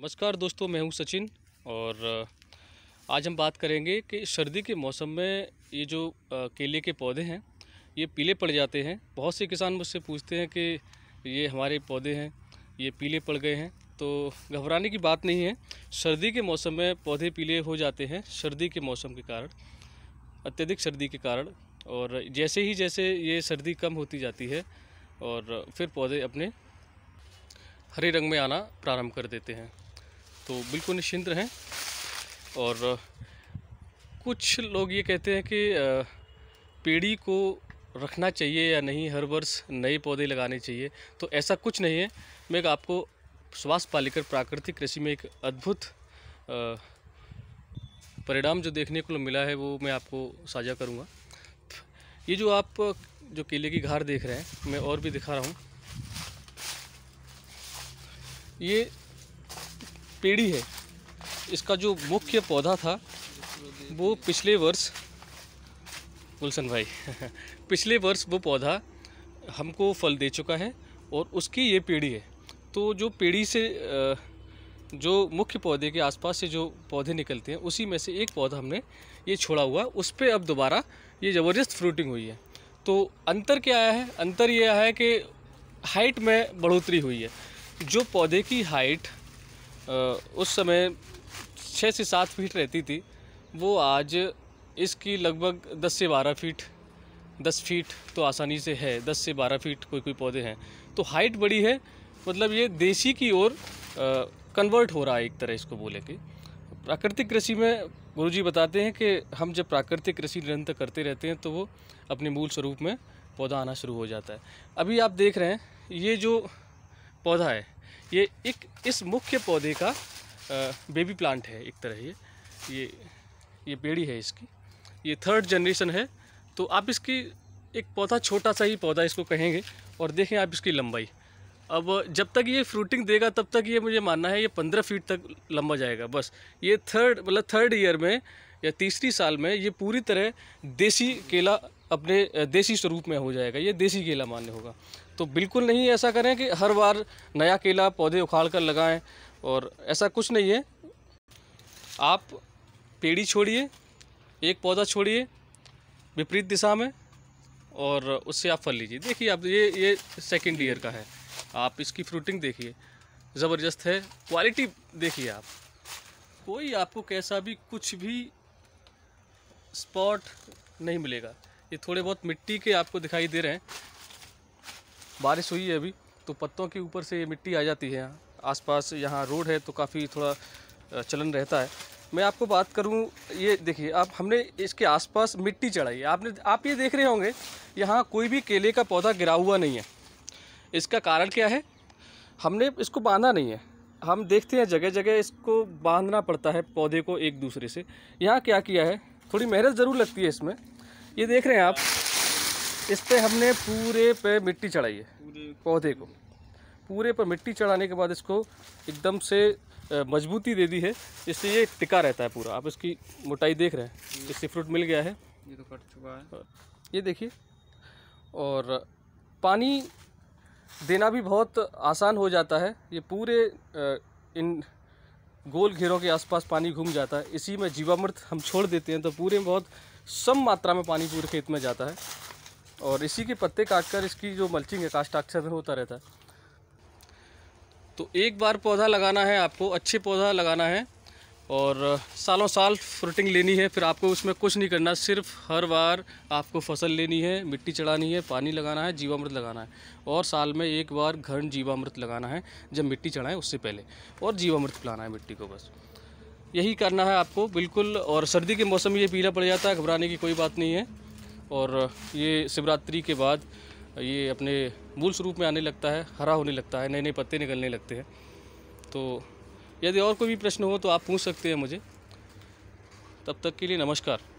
नमस्कार दोस्तों मैं हूं सचिन और आज हम बात करेंगे कि सर्दी के मौसम में ये जो केले के पौधे हैं ये पीले पड़ जाते हैं बहुत से किसान मुझसे पूछते हैं कि ये हमारे पौधे हैं ये पीले पड़ गए हैं तो घबराने की बात नहीं है सर्दी के मौसम में पौधे पीले हो जाते हैं सर्दी के मौसम के कारण अत्यधिक सर्दी के कारण और जैसे ही जैसे ये सर्दी कम होती जाती है और फिर पौधे अपने हरे रंग में आना प्रारंभ कर देते हैं तो बिल्कुल निश्चिंत रहें और कुछ लोग ये कहते हैं कि पेड़ी को रखना चाहिए या नहीं हर वर्ष नए पौधे लगाने चाहिए तो ऐसा कुछ नहीं है मैं आपको श्वास पालिकर प्राकृतिक कृषि में एक अद्भुत परिणाम जो देखने को मिला है वो मैं आपको साझा करूँगा ये जो आप जो केले की घार देख रहे हैं मैं और भी दिखा रहा हूँ ये पेड़ी है इसका जो मुख्य पौधा था वो पिछले वर्ष गुलशन भाई पिछले वर्ष वो पौधा हमको फल दे चुका है और उसकी ये पेड़ी है तो जो पेड़ी से जो मुख्य पौधे के आसपास से जो पौधे निकलते हैं उसी में से एक पौधा हमने ये छोड़ा हुआ उस पर अब दोबारा ये ज़बरदस्त फ्रूटिंग हुई है तो अंतर क्या आया है अंतर ये आया है कि हाइट में बढ़ोतरी हुई है जो पौधे की हाइट उस समय छः से सात फीट रहती थी वो आज इसकी लगभग दस से बारह फीट दस फीट तो आसानी से है दस से बारह फीट कोई कोई पौधे हैं तो हाइट बड़ी है मतलब ये देसी की ओर कन्वर्ट हो रहा है एक तरह इसको बोले कि प्राकृतिक कृषि में गुरुजी बताते हैं कि हम जब प्राकृतिक कृषि निरंतर करते रहते हैं तो वो अपने मूल स्वरूप में पौधा आना शुरू हो जाता है अभी आप देख रहे हैं ये जो पौधा है ये एक इस मुख्य पौधे का बेबी प्लांट है एक तरह ये ये ये पेड़ी है इसकी ये थर्ड जनरेशन है तो आप इसकी एक पौधा छोटा सा ही पौधा इसको कहेंगे और देखें आप इसकी लंबाई अब जब तक ये फ्रूटिंग देगा तब तक ये मुझे मानना है ये पंद्रह फीट तक लंबा जाएगा बस ये थर्ड मतलब थर्ड ईयर में या तीसरी साल में ये पूरी तरह देसी केला अपने देसी स्वरूप में हो जाएगा ये देसी केला मान्य होगा तो बिल्कुल नहीं ऐसा करें कि हर बार नया केला पौधे उखाड़ कर लगाएं और ऐसा कुछ नहीं है आप पेड़ी छोड़िए एक पौधा छोड़िए विपरीत दिशा में और उससे आप फल लीजिए देखिए आप ये ये सेकेंड ईयर का है आप इसकी फ्रूटिंग देखिए ज़बरदस्त है क्वालिटी देखिए आप कोई आपको कैसा भी कुछ भी स्पॉट नहीं मिलेगा ये थोड़े बहुत मिट्टी के आपको दिखाई दे रहे हैं बारिश हुई है अभी तो पत्तों के ऊपर से ये मिट्टी आ जाती है आसपास यहाँ रोड है तो काफ़ी थोड़ा चलन रहता है मैं आपको बात करूँ ये देखिए आप हमने इसके आसपास मिट्टी चढ़ाई है आपने आप ये देख रहे होंगे यहाँ कोई भी केले का पौधा गिरा हुआ नहीं है इसका कारण क्या है हमने इसको बांधा नहीं है हम देखते हैं जगह जगह इसको बांधना पड़ता है पौधे को एक दूसरे से यहाँ क्या किया है थोड़ी मेहनत ज़रूर लगती है इसमें ये देख रहे हैं आप इस पर हमने पूरे पे मिट्टी चढ़ाई है पौधे को पूरे पर मिट्टी चढ़ाने के बाद इसको एकदम से मजबूती दे दी है इससे ये टिका रहता है पूरा आप इसकी मोटाई देख रहे हैं इससे फ्रूट मिल गया है ये तो कट चुका है ये देखिए और पानी देना भी बहुत आसान हो जाता है ये पूरे इन गोल घेरों के आसपास पानी घूम जाता है इसी में जीवामृत हम छोड़ देते हैं तो पूरे में बहुत सम मात्रा में पानी पूरे खेत में जाता है और इसी के पत्ते काटकर इसकी जो मल्चिंग है कास्ट अक्सर में होता रहता है तो एक बार पौधा लगाना है आपको अच्छे पौधा लगाना है और सालों साल फ्रूटिंग लेनी है फिर आपको उसमें कुछ नहीं करना सिर्फ हर बार आपको फसल लेनी है मिट्टी चढ़ानी है पानी लगाना है जीवामृत लगाना है और साल में एक बार घन जीवामृत लगाना है जब मिट्टी चढ़ाएं उससे पहले और जीवामृत पिलाना है मिट्टी को बस यही करना है आपको बिल्कुल और सर्दी के मौसम में ये पीला पड़ जाता है घबराने की कोई बात नहीं है और ये शिवरात्रि के बाद ये अपने मूल स्वरूप में आने लगता है हरा होने लगता है नए नए पत्ते निकलने लगते हैं तो यदि और कोई भी प्रश्न हो तो आप पूछ सकते हैं मुझे तब तक के लिए नमस्कार